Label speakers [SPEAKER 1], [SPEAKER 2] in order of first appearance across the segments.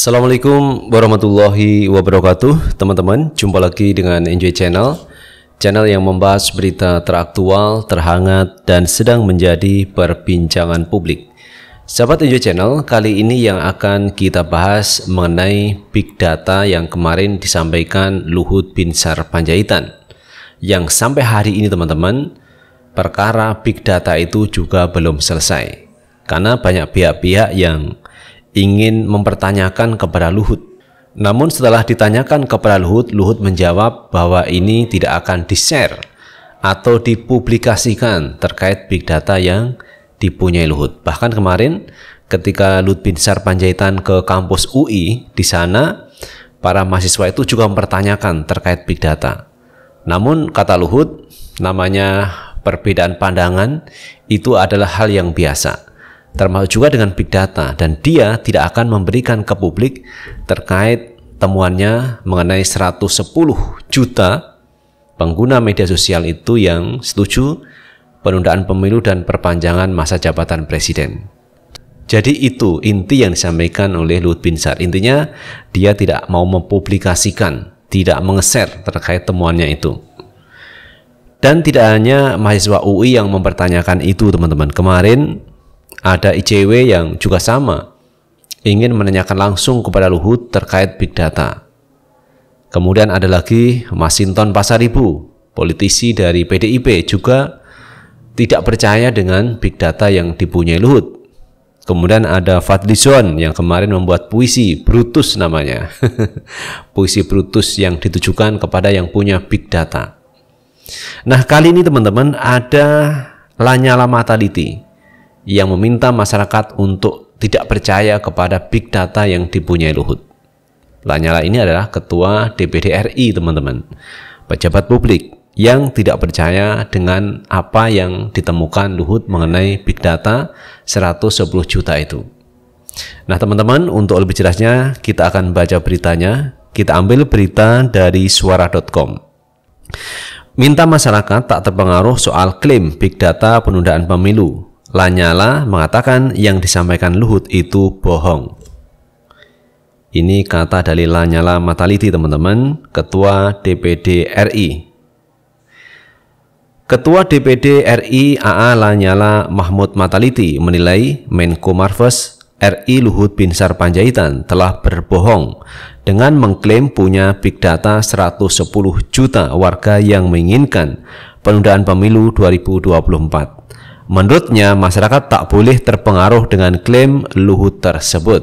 [SPEAKER 1] Assalamualaikum warahmatullahi wabarakatuh Teman-teman, jumpa lagi dengan Enjoy Channel Channel yang membahas berita teraktual, terhangat, dan sedang menjadi perbincangan publik Sahabat Enjoy Channel, kali ini yang akan kita bahas mengenai Big Data yang kemarin disampaikan Luhut Binsar Panjaitan Yang sampai hari ini teman-teman, perkara Big Data itu juga belum selesai Karena banyak pihak-pihak yang ingin mempertanyakan kepada Luhut. Namun setelah ditanyakan kepada Luhut, Luhut menjawab bahwa ini tidak akan di-share atau dipublikasikan terkait big data yang dipunyai Luhut. Bahkan kemarin ketika Luhut bin Panjaitan ke kampus UI, di sana para mahasiswa itu juga mempertanyakan terkait big data. Namun kata Luhut, namanya perbedaan pandangan itu adalah hal yang biasa termasuk juga dengan big data dan dia tidak akan memberikan ke publik terkait temuannya mengenai 110 juta pengguna media sosial itu yang setuju penundaan pemilu dan perpanjangan masa jabatan presiden. Jadi itu inti yang disampaikan oleh Luhut Binsar. Intinya dia tidak mau mempublikasikan, tidak mengeser terkait temuannya itu. Dan tidak hanya mahasiswa UI yang mempertanyakan itu teman-teman. Kemarin ada ICW yang juga sama, ingin menanyakan langsung kepada Luhut terkait big data. Kemudian ada lagi Masinton Pasaribu, politisi dari PDIP juga tidak percaya dengan big data yang dipunyai Luhut. Kemudian ada Fadlizon yang kemarin membuat puisi Brutus namanya. puisi Brutus yang ditujukan kepada yang punya big data. Nah, kali ini teman-teman ada Lanyala Mataliti yang meminta masyarakat untuk tidak percaya kepada big data yang dipunyai Luhut. Lanyala ini adalah ketua DPD RI, teman-teman. Pejabat publik yang tidak percaya dengan apa yang ditemukan Luhut mengenai big data 110 juta itu. Nah, teman-teman, untuk lebih jelasnya kita akan baca beritanya. Kita ambil berita dari suara.com. Minta masyarakat tak terpengaruh soal klaim big data penundaan pemilu Lanyala mengatakan yang disampaikan Luhut itu bohong. Ini kata dari Lanyala Mataliti teman-teman, Ketua DPD RI. Ketua DPD RI AA Lanyala Mahmud Mataliti menilai Menko Marves RI Luhut Binsar Panjaitan telah berbohong dengan mengklaim punya big data 110 juta warga yang menginginkan penundaan pemilu 2024 Menurutnya, masyarakat tak boleh terpengaruh dengan klaim Luhut tersebut.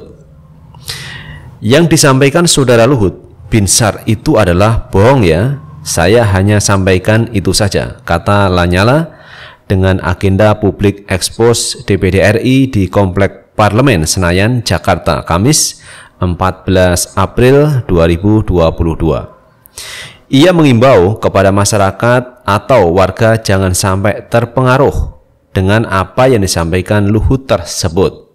[SPEAKER 1] Yang disampaikan saudara Luhut bin itu adalah bohong ya. Saya hanya sampaikan itu saja, kata Lanyala dengan agenda publik ekspos DPD RI di Komplek Parlemen Senayan, Jakarta, Kamis 14 April 2022. Ia mengimbau kepada masyarakat atau warga jangan sampai terpengaruh dengan apa yang disampaikan Luhut tersebut.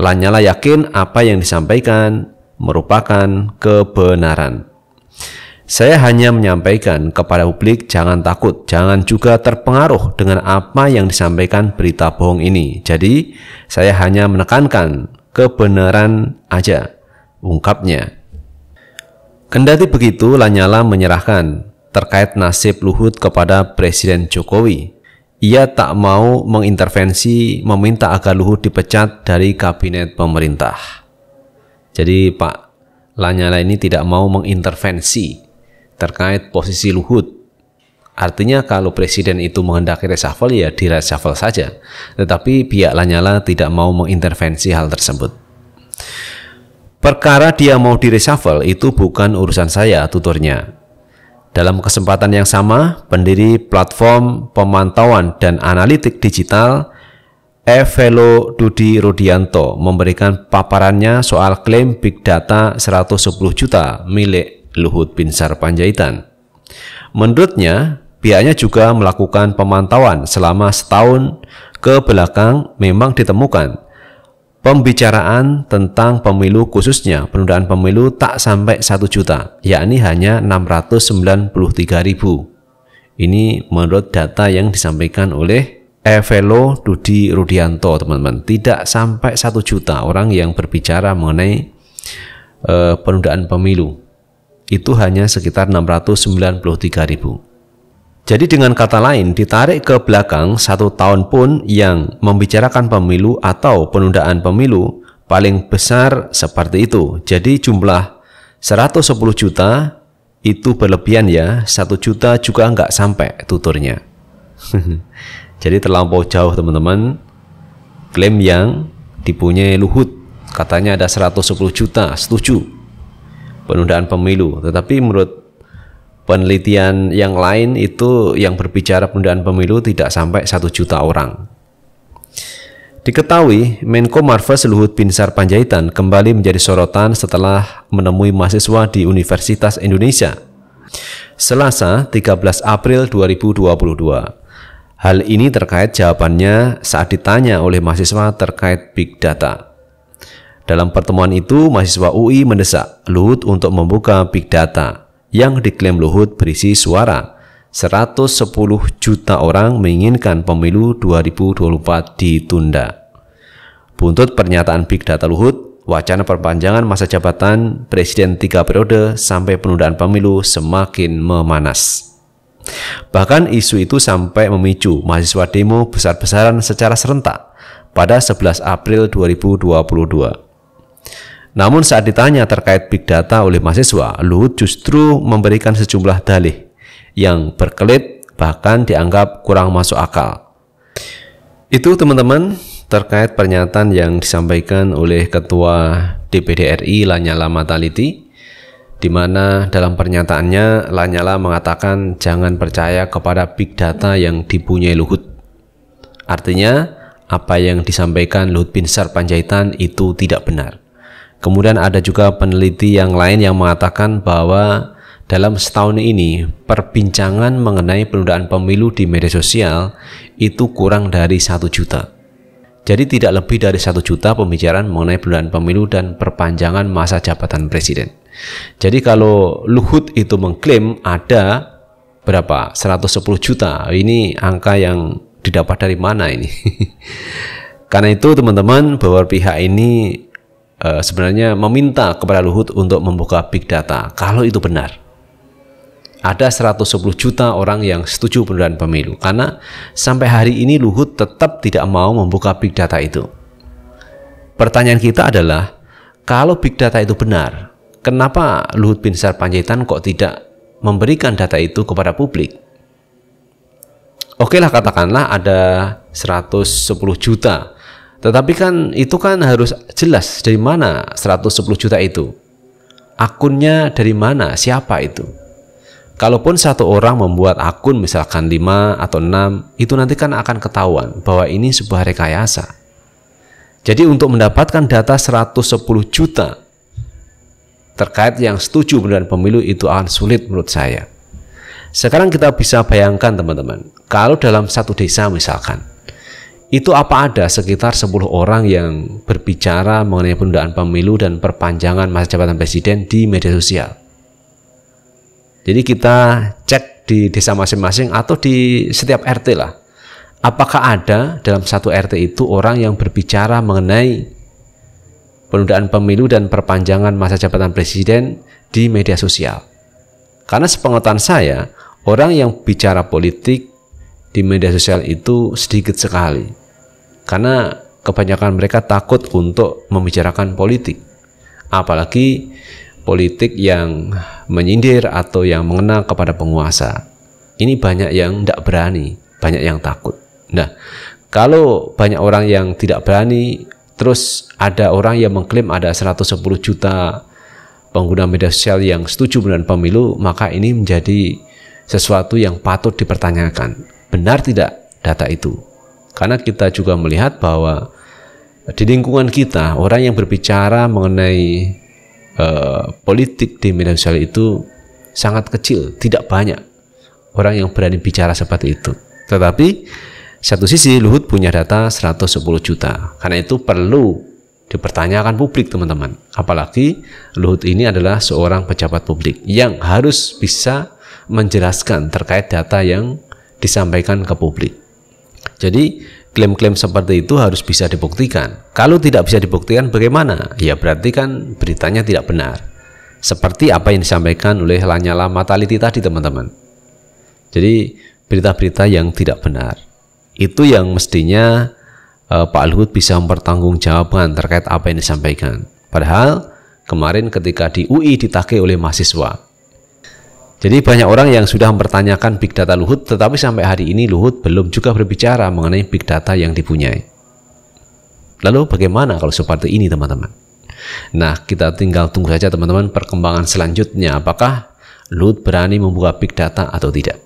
[SPEAKER 1] Lanyala yakin apa yang disampaikan merupakan kebenaran. Saya hanya menyampaikan kepada publik jangan takut, jangan juga terpengaruh dengan apa yang disampaikan berita bohong ini. Jadi, saya hanya menekankan kebenaran aja, ungkapnya. Kendati begitu, Lanyala menyerahkan terkait nasib Luhut kepada Presiden Jokowi ia tak mau mengintervensi meminta agar Luhut dipecat dari kabinet pemerintah. Jadi Pak Lanyala ini tidak mau mengintervensi terkait posisi Luhut. Artinya kalau presiden itu menghendaki reshuffle ya di reshuffle saja. Tetapi pihak Lanyala tidak mau mengintervensi hal tersebut. Perkara dia mau di reshuffle itu bukan urusan saya tuturnya. Dalam kesempatan yang sama, pendiri platform pemantauan dan analitik digital Evelo Dudi Rudianto memberikan paparannya soal klaim big data 110 juta milik Luhut Binsar Panjaitan. Menurutnya, pihaknya juga melakukan pemantauan selama setahun ke belakang memang ditemukan pembicaraan tentang pemilu khususnya penundaan pemilu tak sampai 1 juta, yakni hanya 693 ribu. Ini menurut data yang disampaikan oleh Evelo Dudi Rudianto, teman-teman. Tidak sampai 1 juta orang yang berbicara mengenai uh, penundaan pemilu. Itu hanya sekitar 693 ribu. Jadi dengan kata lain, ditarik ke belakang satu tahun pun yang membicarakan pemilu atau penundaan pemilu paling besar seperti itu. Jadi jumlah 110 juta itu berlebihan ya, Satu juta juga nggak sampai tuturnya. Jadi terlampau jauh teman-teman. Klaim yang dipunyai Luhut, katanya ada 110 juta, setuju. Penundaan pemilu, tetapi menurut penelitian yang lain itu yang berbicara penundaan pemilu tidak sampai satu juta orang. Diketahui, Menko Marves Luhut Binsar Panjaitan kembali menjadi sorotan setelah menemui mahasiswa di Universitas Indonesia. Selasa 13 April 2022. Hal ini terkait jawabannya saat ditanya oleh mahasiswa terkait big data. Dalam pertemuan itu, mahasiswa UI mendesak Luhut untuk membuka big data yang diklaim Luhut berisi suara 110 juta orang menginginkan pemilu 2024 ditunda. Buntut pernyataan Big Data Luhut, wacana perpanjangan masa jabatan Presiden tiga periode sampai penundaan pemilu semakin memanas. Bahkan isu itu sampai memicu mahasiswa demo besar-besaran secara serentak pada 11 April 2022. Namun saat ditanya terkait big data oleh mahasiswa, Luhut justru memberikan sejumlah dalih yang berkelit bahkan dianggap kurang masuk akal. Itu teman-teman terkait pernyataan yang disampaikan oleh Ketua DPD RI Lanyala Mataliti di mana dalam pernyataannya Lanyala mengatakan jangan percaya kepada big data yang dipunyai Luhut. Artinya, apa yang disampaikan Luhut Binsar Panjaitan itu tidak benar. Kemudian ada juga peneliti yang lain yang mengatakan bahwa dalam setahun ini perbincangan mengenai penundaan pemilu di media sosial itu kurang dari satu juta. Jadi tidak lebih dari satu juta pembicaraan mengenai penundaan pemilu dan perpanjangan masa jabatan presiden. Jadi kalau Luhut itu mengklaim ada berapa? 110 juta. Ini angka yang didapat dari mana ini? Karena itu teman-teman bahwa pihak ini uh, sebenarnya meminta kepada Luhut untuk membuka big data kalau itu benar. Ada 110 juta orang yang setuju penundaan pemilu karena sampai hari ini Luhut tetap tidak mau membuka big data itu. Pertanyaan kita adalah kalau big data itu benar, kenapa Luhut bin Sarpanjaitan kok tidak memberikan data itu kepada publik? Oke lah katakanlah ada 110 juta tetapi kan itu kan harus jelas dari mana 110 juta itu. Akunnya dari mana, siapa itu. Kalaupun satu orang membuat akun misalkan 5 atau 6, itu nanti kan akan ketahuan bahwa ini sebuah rekayasa. Jadi untuk mendapatkan data 110 juta terkait yang setuju dengan pemilu itu akan sulit menurut saya. Sekarang kita bisa bayangkan teman-teman, kalau dalam satu desa misalkan, itu apa ada sekitar 10 orang yang berbicara mengenai penundaan pemilu dan perpanjangan masa jabatan presiden di media sosial. Jadi kita cek di desa masing-masing atau di setiap RT lah. Apakah ada dalam satu RT itu orang yang berbicara mengenai penundaan pemilu dan perpanjangan masa jabatan presiden di media sosial? Karena sepengetahuan saya, orang yang bicara politik di media sosial itu sedikit sekali. Karena kebanyakan mereka takut untuk membicarakan politik. Apalagi politik yang menyindir atau yang mengena kepada penguasa. Ini banyak yang tidak berani, banyak yang takut. Nah, kalau banyak orang yang tidak berani, terus ada orang yang mengklaim ada 110 juta pengguna media sosial yang setuju dengan pemilu, maka ini menjadi sesuatu yang patut dipertanyakan benar tidak data itu. Karena kita juga melihat bahwa di lingkungan kita orang yang berbicara mengenai uh, politik di media sosial itu sangat kecil, tidak banyak orang yang berani bicara seperti itu. Tetapi satu sisi Luhut punya data 110 juta. Karena itu perlu dipertanyakan publik teman-teman. Apalagi Luhut ini adalah seorang pejabat publik yang harus bisa menjelaskan terkait data yang disampaikan ke publik. Jadi klaim-klaim seperti itu harus bisa dibuktikan. Kalau tidak bisa dibuktikan bagaimana? Ya berarti kan beritanya tidak benar. Seperti apa yang disampaikan oleh Lanyala Mataliti tadi teman-teman. Jadi berita-berita yang tidak benar. Itu yang mestinya eh, Pak Luhut bisa mempertanggungjawabkan terkait apa yang disampaikan. Padahal kemarin ketika di UI ditake oleh mahasiswa, jadi banyak orang yang sudah mempertanyakan big data Luhut, tetapi sampai hari ini Luhut belum juga berbicara mengenai big data yang dipunyai. Lalu bagaimana kalau seperti ini teman-teman? Nah, kita tinggal tunggu saja teman-teman perkembangan selanjutnya apakah Luhut berani membuka big data atau tidak.